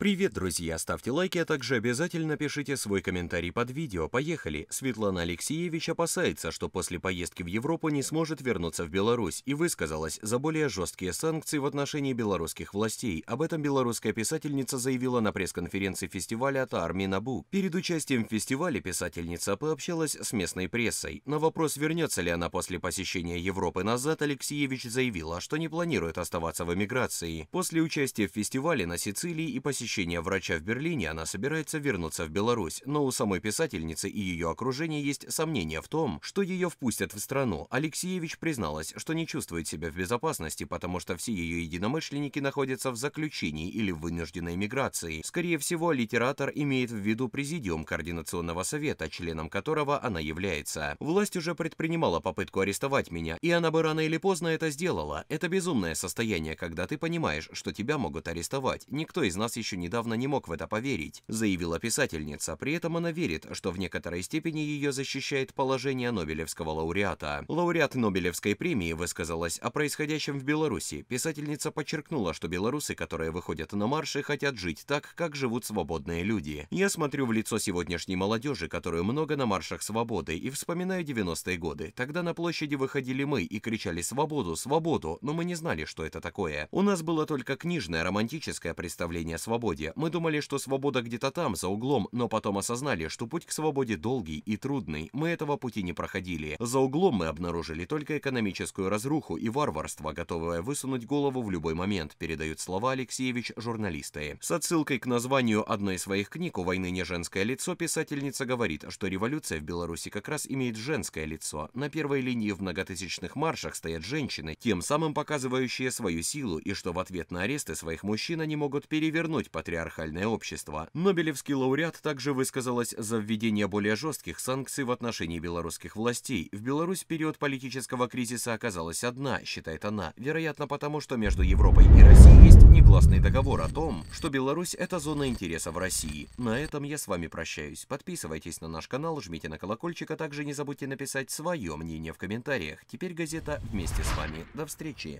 Привет, друзья! Ставьте лайки, а также обязательно пишите свой комментарий под видео. Поехали! Светлана Алексеевич опасается, что после поездки в Европу не сможет вернуться в Беларусь и высказалась за более жесткие санкции в отношении белорусских властей. Об этом белорусская писательница заявила на пресс-конференции фестиваля от Арми Набу. Перед участием в фестивале писательница пообщалась с местной прессой. На вопрос, вернется ли она после посещения Европы назад, Алексеевич заявила, что не планирует оставаться в эмиграции. После участия в фестивале на Сицилии и посещения посещения врача в Берлине она собирается вернуться в Беларусь, но у самой писательницы и ее окружения есть сомнения в том, что ее впустят в страну. Алексеевич призналась, что не чувствует себя в безопасности, потому что все ее единомышленники находятся в заключении или в вынужденной миграции. Скорее всего, литератор имеет в виду президиум Координационного совета, членом которого она является. Власть уже предпринимала попытку арестовать меня, и она бы рано или поздно это сделала. Это безумное состояние, когда ты понимаешь, что тебя могут арестовать. Никто из нас еще недавно не мог в это поверить, заявила писательница. При этом она верит, что в некоторой степени ее защищает положение Нобелевского лауреата. Лауреат Нобелевской премии высказалась о происходящем в Беларуси. Писательница подчеркнула, что белорусы, которые выходят на марши, хотят жить так, как живут свободные люди. Я смотрю в лицо сегодняшней молодежи, которую много на маршах свободы, и вспоминаю 90-е годы. Тогда на площади выходили мы и кричали «Свободу! Свободу!», но мы не знали, что это такое. У нас было только книжное романтическое представление свободы, свободе. Мы думали, что свобода где-то там, за углом, но потом осознали, что путь к свободе долгий и трудный. Мы этого пути не проходили. За углом мы обнаружили только экономическую разруху и варварство, готовое высунуть голову в любой момент, передают слова Алексеевич журналисты. С отсылкой к названию одной из своих книг «У войны не женское лицо» писательница говорит, что революция в Беларуси как раз имеет женское лицо. На первой линии в многотысячных маршах стоят женщины, тем самым показывающие свою силу, и что в ответ на аресты своих мужчин они могут перевернуть патриархальное общество. Нобелевский лауреат также высказалась за введение более жестких санкций в отношении белорусских властей. В Беларусь период политического кризиса оказалась одна, считает она, вероятно потому, что между Европой и Россией есть негласный договор о том, что Беларусь – это зона интересов России. На этом я с вами прощаюсь. Подписывайтесь на наш канал, жмите на колокольчик, а также не забудьте написать свое мнение в комментариях. Теперь газета вместе с вами. До встречи!